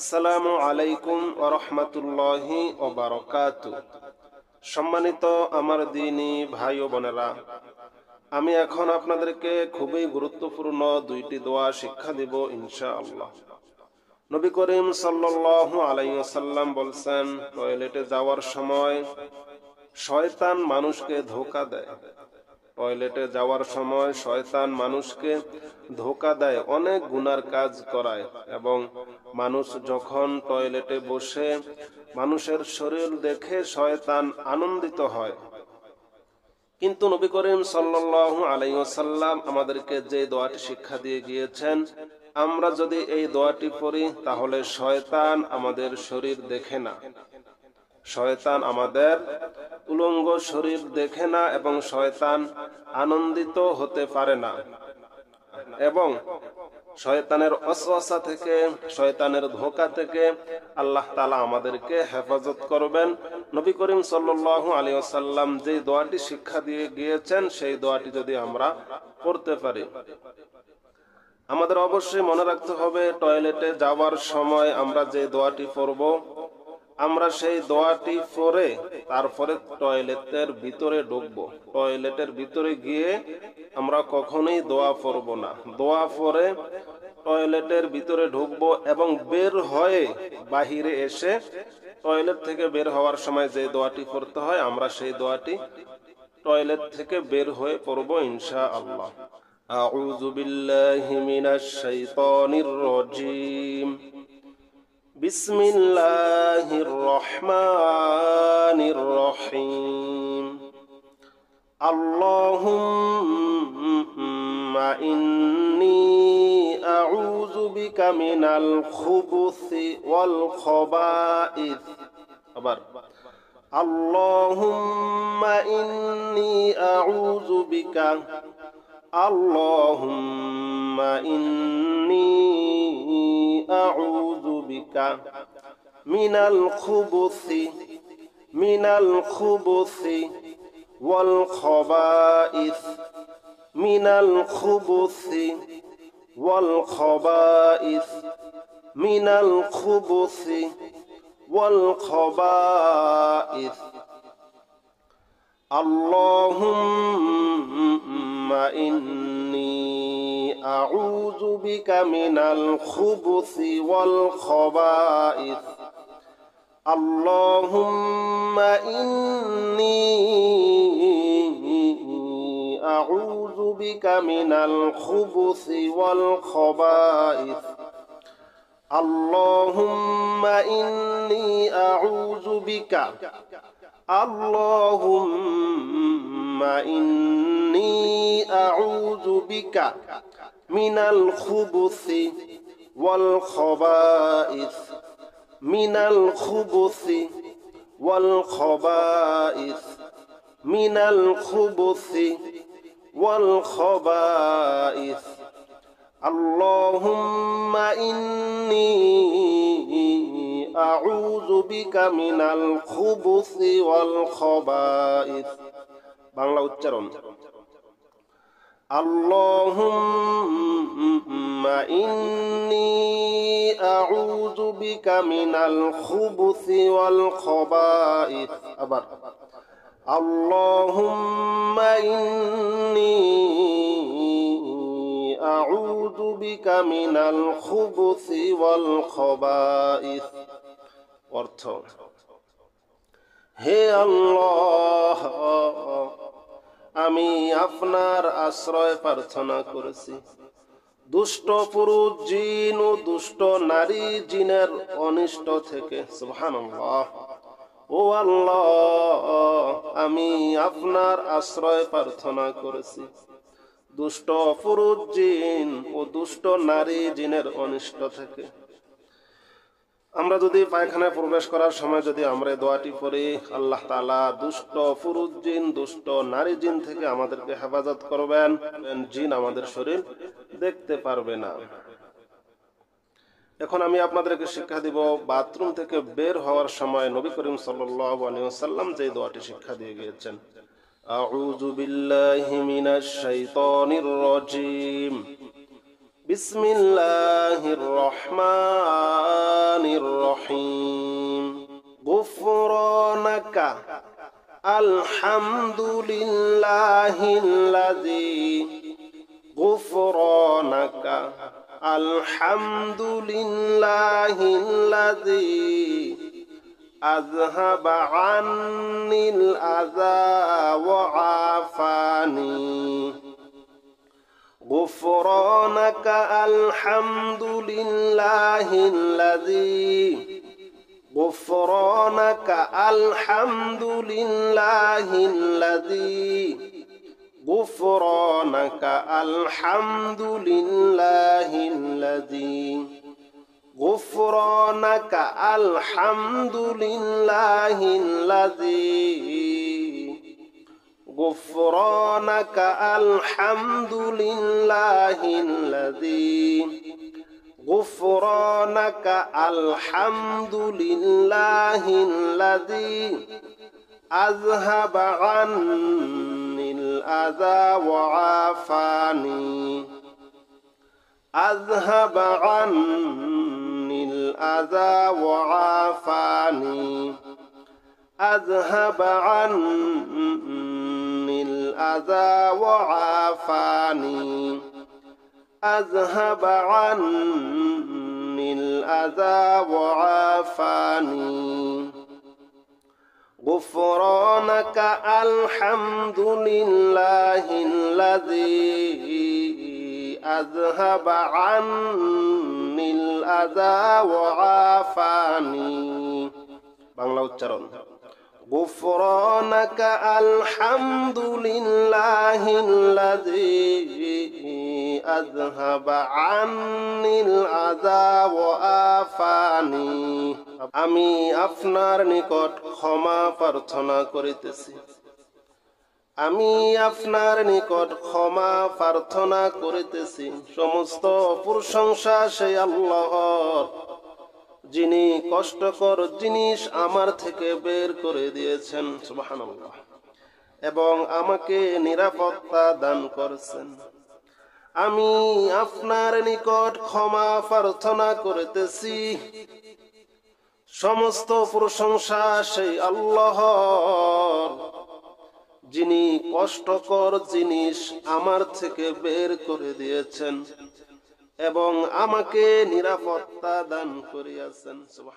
আসসালামু আলাইকুম ওরহমতুল্লাহি ওবারকাত সম্মানিত আমার দিনী ভাই ও বোনেরা আমি এখন আপনাদেরকে খুবই গুরুত্বপূর্ণ দুইটি দোয়া শিক্ষা দিব ইনশা আল্লাহ নবী করিম সাল্লু আলাইসাল্লাম বলছেন টয়লেটে যাওয়ার সময় শয়তান মানুষকে ধোকা দেয় টয়লেটে যাওয়ার সময় শয়তান মানুষকে ধোকা দেয় অনেক গুনার কাজ করায় এবং মানুষ যখন টয়লেটে বসে মানুষের শরীর দেখে শয়তান আনন্দিত হয় কিন্তু নবী করিম সাল্লাহ আলাইসাল্লাম আমাদেরকে যে দোয়াটি শিক্ষা দিয়ে গিয়েছেন আমরা যদি এই দোয়াটি পড়ি তাহলে শয়তান আমাদের শরীর দেখে না শয়তান আমাদের উলঙ্গ শরীর দেখে না এবং শয়তান আনন্দিত হতে পারে না এবং শয়তানের অশ্বাসা থেকে শয়তানের ধোকা থেকে আল্লাহ তালা আমাদেরকে হেফাজত করবেন নবী করিম সাল্লু আলী আসাল্লাম যে দোয়াটি শিক্ষা দিয়ে গিয়েছেন সেই দোয়াটি যদি আমরা করতে পারি আমাদের অবশ্যই মনে রাখতে হবে টয়লেটে যাওয়ার সময় আমরা যে দোয়াটি পড়ব আমরা সেই দোয়াটি পরে তারপরে টয়লেটের ভিতরে ঢুকব টয়লেটের ভিতরে গিয়ে আমরা কখনোই দোয়া পড়ব না দোয়া পরে টয়লেটের ভিতরে ঢুকবো এবং বের হয়ে বাহিরে এসে টয়লেট থেকে বের হওয়ার সময় যে দোয়াটি করতে হয় আমরা সেই দোয়াটি টয়লেট থেকে বের হয়ে পড়ব ইনশা আল্লাহ أعوذ بالله من الشيطان الرجيم بسم الله الرحمن الرحيم اللهم إني أعوذ بك من الخبث والخبائث أبر اللهم إني أعوذ بك اللهم إني ربك من الخبث من الخبث والخبائث من الخبث والخبائث من الخبث والخبائث اللهم إن أعوذ بك من الخبث والخبائث اللهم إني أعوذ بك من الخبث والخبائث اللهم إني أعوذ بك اللهم إني أعوذ بك من الخبث والخبائث من الخبث والخبائث من الخبث والخبائث اللهم إني أعوذ بك من الخبث والخبائث বাংলা اتشارون اللهم إني أعوذ بك من الخبث والخبائث أبر اللهم إني أعوذ بك من الخبث والخبائث অর্থ هي الله আমি আপনার আশ্রয় প্রার্থনা করেছি দুষ্ট পুরুষ জিন ও দুষ্ট নারী জিনের অনিষ্ট থেকে সুহান ও আল্লাহ আমি আপনার আশ্রয় প্রার্থনা করেছি দুষ্ট পুরুষ জিন ও দুষ্ট নারী জিনের অনিষ্ট থেকে আমরা যদি পায়খানায় প্রবেশ করার সময় যদি আমরা দোয়াটি পড়ি আল্লাহ তালা দুষ্ট পুরুষ জিন দুষ্ট নারী জিন থেকে আমাদেরকে হেফাজত করবেন জিন আমাদের শরীর দেখতে পারবে না এখন আমি আপনাদেরকে শিক্ষা দিব বাথরুম থেকে বের হওয়ার সময় নবী করিম সাল্লাম যে দোয়াটি শিক্ষা দিয়ে গিয়েছেন আউযু বিল্লাহি মিনাশ শাইতানির রাজিম بسم الله الرحمن الرحيم غفرانك الحمد لله الذي غفرانك الحمد لله الذي أذهب عني الأذى وعافاني غفرانك الحمد لله الذي غفرانك الحمد لله الذي غفرانك الحمد لله الذي غفرانك الحمد لله الذي غفرانك الحمد لله الذي غفرانك الحمد لله الذي أذهب عني الأذى وعافاني أذهب عني الأذى وعافاني أذهب عني الأذى وعافاني أذهب عني الأذى وعافاني غفرانك الحمد لله الذي أذهب عني الأذى وعافاني بانغلاو تشارون غفرانك الحمد لله الذي أذهب عني العذاب وآفاني আমি আপনার নিকট ক্ষমা প্রার্থনা করিতেছি আমি আপনার নিকট ক্ষমা প্রার্থনা করিতেছি সমস্ত প্রশংসা সেই আল্লাহর যিনি কষ্টকর জিনিস আমার থেকে বের করে দিয়েছেন সুবহানাল্লাহ এবং আমাকে নিরাপত্তা দান করছেন আমি আপনার নিকট ক্ষমা প্রার্থনা করতেছি সমস্ত প্রশংসা সেই আল্লাহ যিনি কষ্টকর জিনিস আমার থেকে বের করে দিয়েছেন এবং আমাকে নিরাপত্তা দান করিয়াছেন সুবাহ